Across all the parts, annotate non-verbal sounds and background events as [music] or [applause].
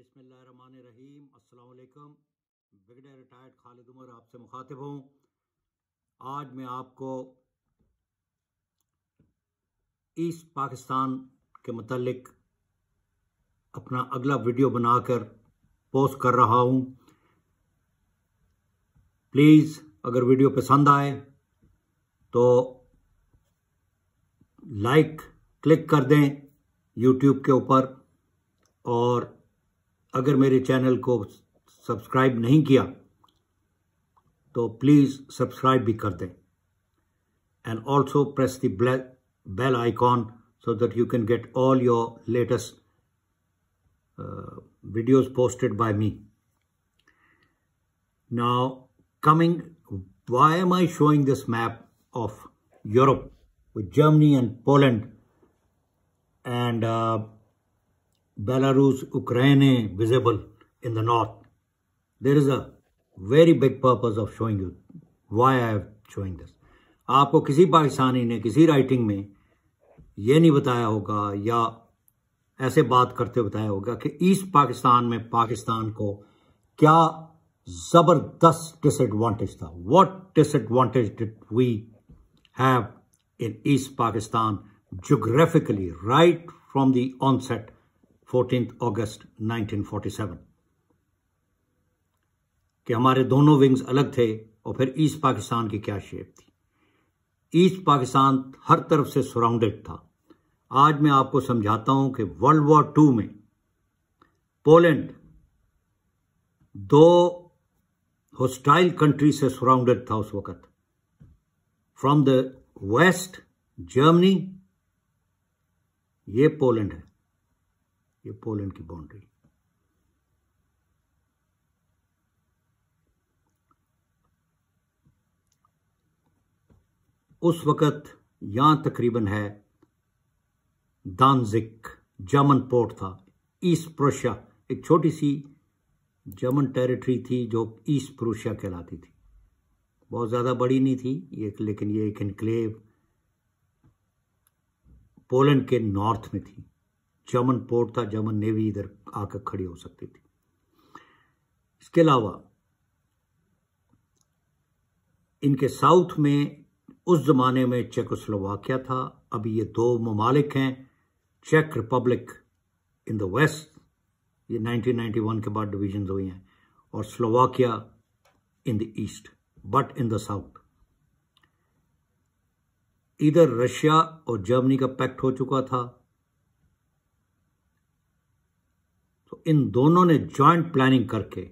बिसमान रहीम असलकम brigadier retired Khalid Umar आपसे मुखातिब हूँ आज मैं आपको ईस्ट पाकिस्तान के मतलब अपना अगला वीडियो बनाकर पोस्ट कर रहा हूँ प्लीज़ अगर वीडियो पसंद आए तो लाइक क्लिक कर दें यूट्यूब के ऊपर और अगर मेरे चैनल को सब्सक्राइब नहीं किया तो please subscribe and also press the bell icon so that you can get all your latest uh, videos posted by me. Now, coming, why am I showing this map of Europe with Germany and Poland and uh, Belarus, Ukraine visible in the north. There is a very big purpose of showing you why I am showing this. आपको किसी पाकिस्तानी ने किसी writing में यह नहीं बताया होगा या ऐसे बात करते बताया होगा कि ईस्ट पाकिस्तान में पाकिस्तान को क्या जबरदस्त डिसएडवांटेज था what disadvantage did we have in East Pakistan geographically right from the onset 14th August 1947 कि हमारे दोनों विंग्स अलग थे और फिर ईस्ट पाकिस्तान की क्या शेप थी ईस्ट पाकिस्तान हर तरफ से सराउंडेड था आज मैं आपको समझाता हूं कि वर्ल्ड वॉर टू में पोलैंड दो होस्टाइल कंट्री से सराउंडेड था उस वक्त फ्रॉम द वेस्ट जर्मनी ये पोलैंड है ये पोलैंड की बाउंड्री उस वक़्त यहां तकरीबन है दानजिक जर्मन पोर्ट था ईस्ट प्रोशिया एक छोटी सी जर्मन टेरिटरी थी जो ईस्ट प्रोशिया कहलाती थी बहुत ज़्यादा बड़ी नहीं थी ये लेकिन ये एक इनक्लेव पोलैंड के नॉर्थ में थी जर्मन पोर्ट था जर्मन नेवी इधर आकर खड़ी हो सकती थी इसके अलावा इनके साउथ में उस ज़माने में चेकोस्लोवाकिया था अभी ये दो ममालिक हैं चेक रिपब्लिक इन द वेस्ट ये 1991 के बाद डिवीजन हुई हैं और Slovakia in the east but in the south इधर रशिया और जर्मनी का पैक्ट हो चुका था इन दोनों ने जॉइंट प्लानिंग करके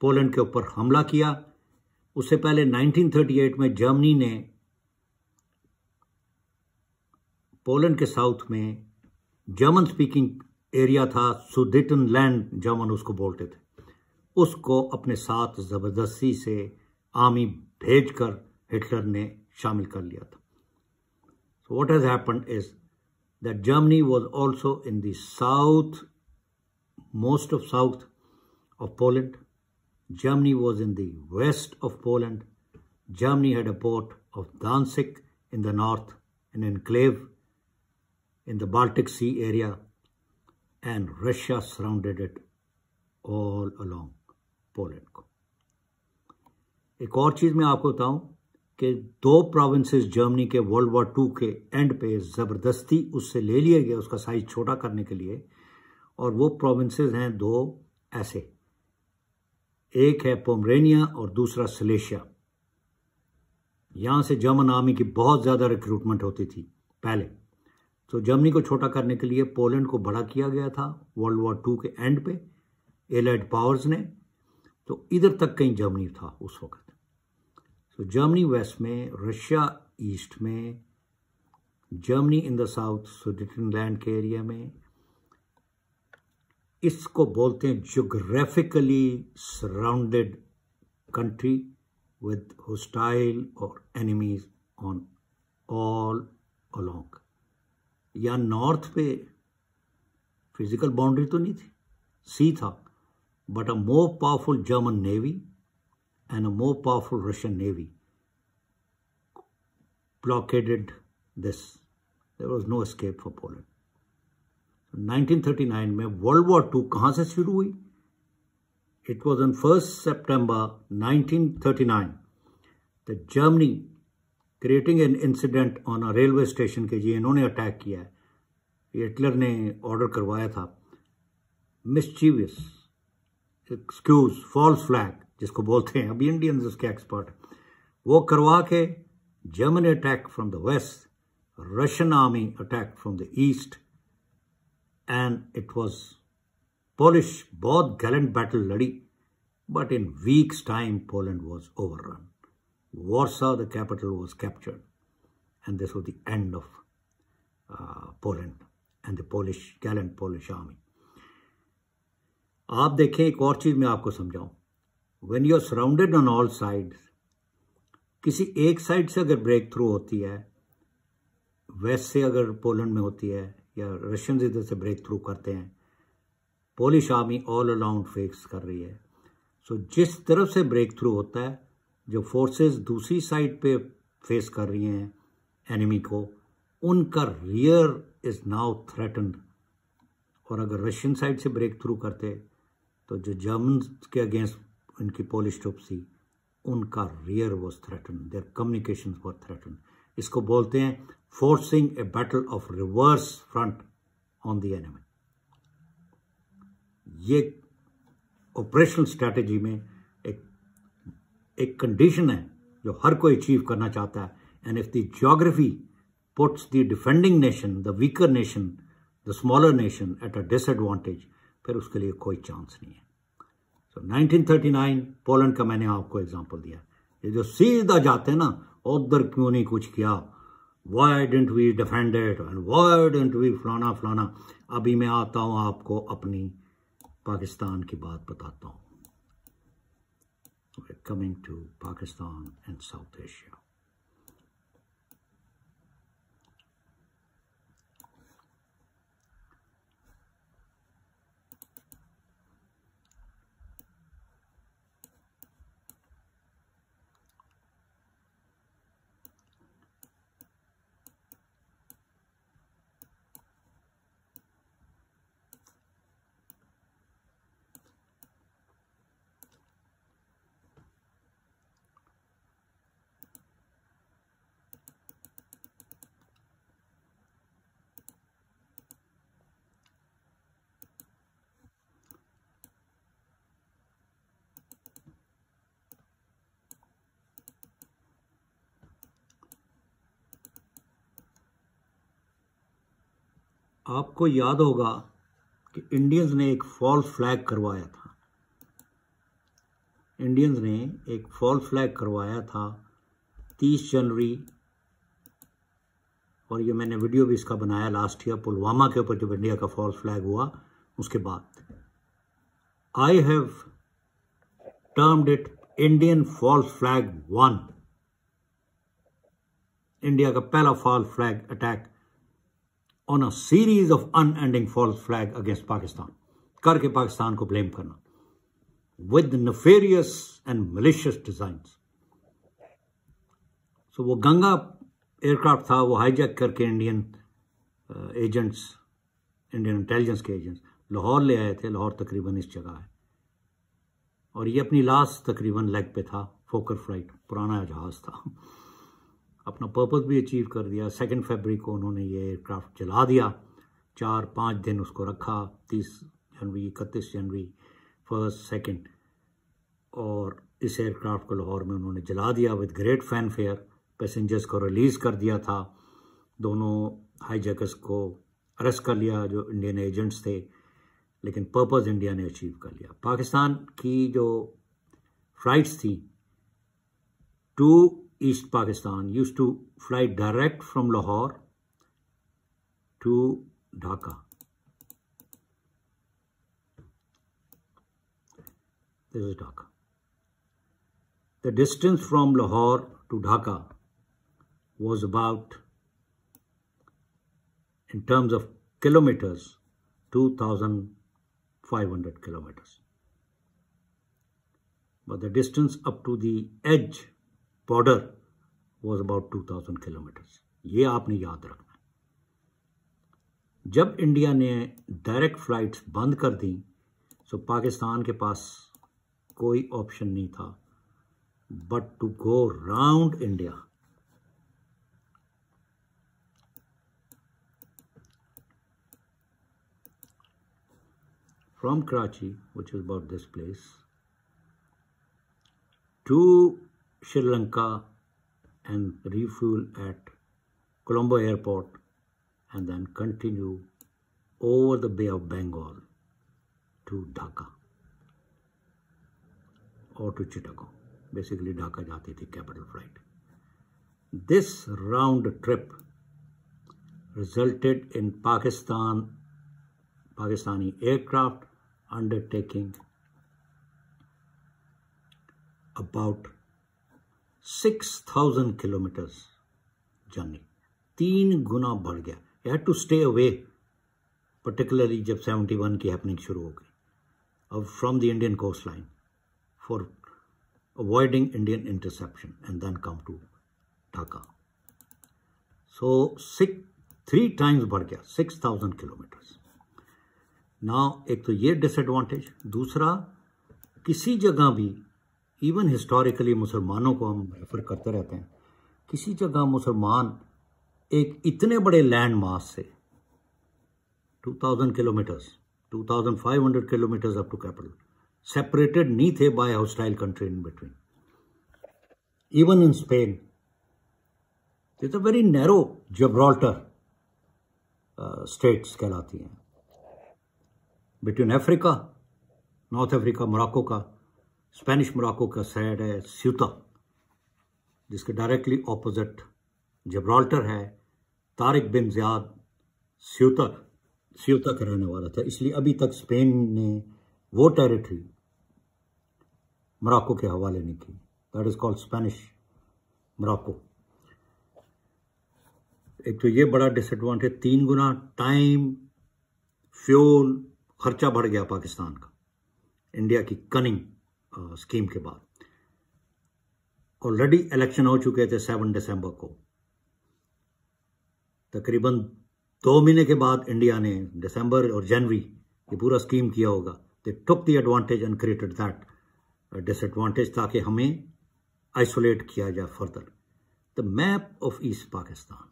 पोलैंड के ऊपर हमला किया उससे पहले 1938 में जर्मनी ने पोलैंड के साउथ में जर्मन स्पीकिंग एरिया था सुदिटन लैंड जर्मन उसको बोलते थे उसको अपने साथ ज़बरदस्ती से आर्मी भेजकर हिटलर ने शामिल कर लिया था what has happen is that Germany was also in in most of south of Poland. Germany was in the west of Poland. Germany had a port of Danzig in the north, an enclave in the Baltic Sea area, and Russia surrounded it all along Poland. एक और चीज़ मैं आपको बताऊं कि दो provinces Germany के world war two के end पे ज़बरदस्ती उससे ले लिए गए उसका साइज छोटा करने के लिए और वो प्रोविंसेस हैं दो ऐसे एक है पोमरेनिया और दूसरा सलेशिया यहाँ से जर्मन आर्मी की बहुत ज़्यादा रिक्रूटमेंट होती थी पहले तो जर्मनी को छोटा करने के लिए पोलैंड को बड़ा किया गया था वर्ल्ड वॉर टू के एंड पे एलाइड पावर्स ने तो इधर तक कहीं जर्मनी था उस वक्त तो जर्मनी वेस्ट में रशिया ईस्ट में Germany in the south Sudetenland के एरिया में इसको बोलते हैं geographically surrounded country with hostile और एनिमीज ऑन ऑल अलोंग या नॉर्थ पे फिजिकल बाउंड्री तो नहीं थी सी था but a more powerful German navy and a more powerful Russian navy blockaded this there was no escape for Poland 1939 में world war two कहाँ से शुरू हुई it was on first September 1939 तो Germany creating an incident on a railway station के जी इन्होंने attack किया है हिटलर ने ऑर्डर करवाया था मिसचीवियस एक्सक्यूज फॉल्स फ्लैग जिसको बोलते हैं अभी इंडियन उसके एक्सपर्ट वो करवा के German attack from the west Russian army attack from the east and it was Polish, both gallant battle bloody, but in weeks' time Poland was overrun. Warsaw, the capital, was captured, and this was the end of uh, Poland and the Polish, gallant Polish army. आप देखें एक और चीज़ मैं आपको समझाऊं when you are surrounded on all side किसी एक side से अगर ब्रेक थ्रू होती है वेस्ट से अगर पोलैंड में होती है या रशियन इधर से ब्रेक थ्रू करते हैं Polish army all around face कर रही है सो so, जिस तरफ से ब्रेक थ्रू होता है जो फोर्सेस दूसरी साइड पे फेस कर रही हैं एनिमी को उनका रियर इज़ नाउ थ्रेटन और अगर रशियन साइड से ब्रेक थ्रू करते तो जो जर्मन के अगेंस्ट उनकी पोलिश ट्रुप थी उनका rear was threaten their communication was threaten इसको बोलते हैं forcing a battle of reverse front on the enemy ये ऑपरेशनल स्ट्रेटजी में एक एक कंडीशन है जो हर कोई अचीव करना चाहता है and if the geography puts the defending nation the weaker nation the smaller nation at a disadvantage फिर उसके लिए कोई चांस नहीं है सो so, 1939 पोलैंड का मैंने आपको एग्जांपल दिया ये जो सीधा जाते हैं ना उधर क्यों नहीं कुछ किया why didn't we defended and why didn't we फलाना फलाना अभी मैं आता हूँ आपको अपनी पाकिस्तान की बात बताता हूँ coming to Pakistan and South Asia आपको याद होगा कि इंडियंस ने एक फॉल्स फ्लैग करवाया था इंडियंस ने एक फॉल्स फ्लैग करवाया था 30 जनवरी और ये मैंने वीडियो भी इसका बनाया लास्ट ईयर पुलवामा के ऊपर जब इंडिया का फॉल्स फ्लैग हुआ उसके बाद I have termed it Indian false flag one India का पहला false flag attack on a series of unending false flag against Pakistan करके पाकिस्तान को ब्लेम करना with nefarious and malicious design so वो गंगा एयरक्राफ्ट था वो हाईजैक करके इंडियन एजेंट्स इंडियन इंटेलिजेंस के एजेंट्स लाहौर ले आए थे लाहौर तकरीबन इस जगह है और ये अपनी लास्ट तकरीबन लेग पे था फोकर फ्लाइट पुराना जहाज़ था अपना पर्पज़ भी अचीव कर दिया सेकेंड फेबरी को उन्होंने ये एयरक्राफ्ट जला दिया चार पाँच दिन उसको रखा तीस जनवरी इकतीस जनवरी फर्स्ट सेकेंड और इस एयरक्राफ्ट को लाहौर में उन्होंने जला दिया with great fanfare passengers को रिलीज़ कर दिया था दोनों हाईजैकर्स को अरेस्ट कर लिया जो इंडियन एजेंट्स थे लेकिन पर्पज़ इंडिया ने अचीव कर लिया पाकिस्तान की जो फ्लाइट्स थी to East Pakistan used to fly direct from Lahore to Dhaka. This is Dhaka. The distance from Lahore to Dhaka was about, in terms of kilometers, 2,500 kilometers. But the distance up to the edge border was about two thousand kilometres ये आपने याद रखना जब India ने direct flight बंद कर दी तो पाकिस्तान के पास कोई ऑप्शन नहीं था but to go round India from Karachi which is about this place to Sri Lanka and refuel at Colombo airport and then continue over the Bay of Bengal to Dhaka or to Chittagong. Basically Dhaka jati the capital flight. This round trip resulted in Pakistan, Pakistani aircraft undertaking about six thousand kilometres journey तीन गुना बढ़ गया you had to stay away particularly जब seventy one की happening शुरू हो गई अब from the Indian coast line for avoiding Indian interception and then come to Dhaka so six three times बढ़ गया सिक्स थाउजेंड किलोमीटर्स ना एक तो ये डिसएडवांटेज दूसरा किसी जगह भी इवन हिस्टोरिकली मुसलमानों को हम रेफ़र करते रहते हैं किसी जगह मुसलमान एक इतने बड़े लैंड मास से 2000 kilometres 2500 kilometres up to capital separated नहीं थे by hostile country in between even in Spain it's a very narrow Gibraltar straits कहलाती हैं between Africa north Africa Morocco का स्पेनिश मोराको का साइड है स्यूता जिसके डायरेक्टली ऑपोजिट जब्राल्टर है तारिक बिन ज़ियाद स्यूता स्यूता का रहने वाला था इसलिए अभी तक स्पेन ने वो टेरिटरी मोराको के हवाले नहीं की that is called Spanish Morocco एक तो ये बड़ा डिसएडवांटेज तीन गुना टाइम फ्यूल खर्चा बढ़ गया पाकिस्तान का इंडिया की कनिंग स्कीम के बाद ऑलरेडी इलेक्शन हो चुके थे सेवन दिसंबर को तकरीबन दो महीने के बाद इंडिया ने दिसंबर और जनवरी ये पूरा स्कीम किया होगा they took the advantage and created that disadvantage ताकि हमें आइसोलेट किया जाए further the map of East Pakistan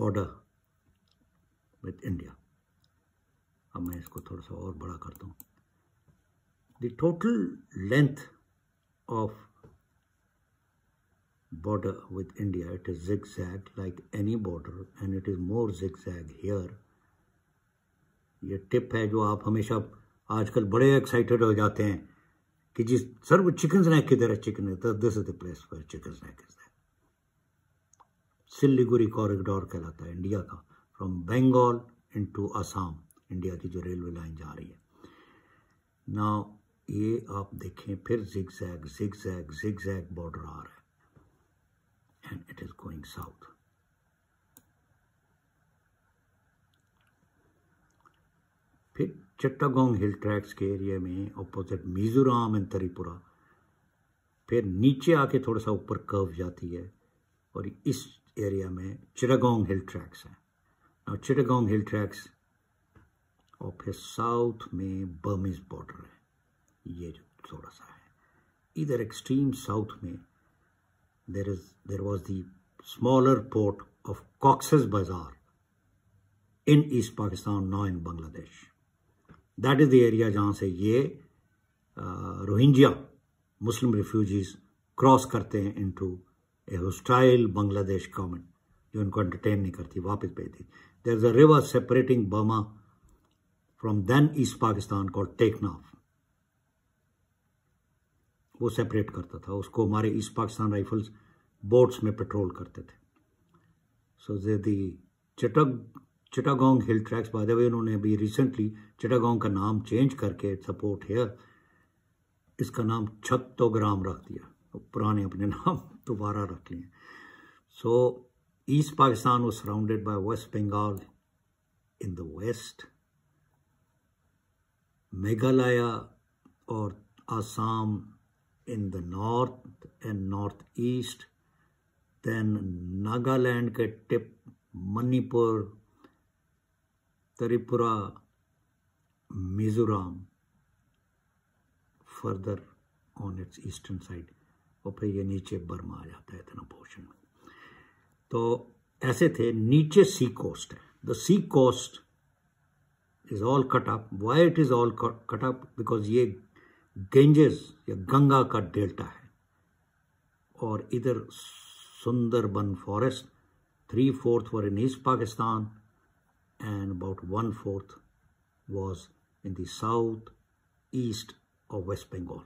border with India अब मैं इसको थोड़ा सा और बड़ा करता हूँ the total length of India it is It zag like any border and it is more more zag here ये टिप है जो आप हमेशा आजकल बड़े एक्साइटेड हो जाते हैं कि जी सर वो चिकन स्नैक किधर है chicken this is the place for chicken's neck is Siliguri corridor कहलाता है इंडिया का from Bengal to Assam India की जो रेलवे लाइन जा रही है ना ये आप देखें फिर zig zag zig zag zig zag border आ रहा है and it is going south फिर चट्टागोंग हिल ट्रैक्स के एरिया में अपोजिट मिजोराम एंड त्रिपुरा फिर नीचे आके थोड़ा सा ऊपर कर्व जाती है और इस एरिया में चिरागोंग हिल ट्रैक्स हैं चिटागोंग हिल ट्रैक्स और फिर साउथ में बर्मिज बॉर्डर है ये जो थोड़ा सा है इधर एक्सट्रीम साउथ में there is there was the smaller port of Cox's Bazar in East Pakistan ना in Bangladesh that is the area जहाँ से ये रोहिंग्या मुस्लिम रिफ्यूजीज़ क्रॉस करते हैं into a hostile Bangladesh government जो इनको एंटरटेन नहीं करती वापस भेज देती there is a river separating Burma from then East Pakistan call Teknaf वो सेपरेट करता था उसको हमारे ईस्ट पाकिस्तान राइफल्स बोट्स में पेट्रोल करते थे सो so, दी चटक Chittagong hill tracts by the way उन्होंने अभी रिसेंटली चिटागोंग का नाम चेंज करके सपोर्ट हेयर इसका नाम छत्तोग्राम रख दिया तो पुराने अपने नाम [laughs] दोबारा रख लिए so East Pakistan was surrounded by West Bengal in the west Meghalaya और Assam in the north and north east then Nagaland के tip Manipur Tripura Mizoram further on its eastern side और फिर ये नीचे बर्मा आ जाता है इतना पोर्शन तो ऐसे थे नीचे सी कोस्ट है the sea coast is all cut up why it is all cut, cut up because ये Ganges, the Ganga, delta delta है और इधर Sundarban three fourth were in East Pakistan and about one fourth was in the south east of West Bengal.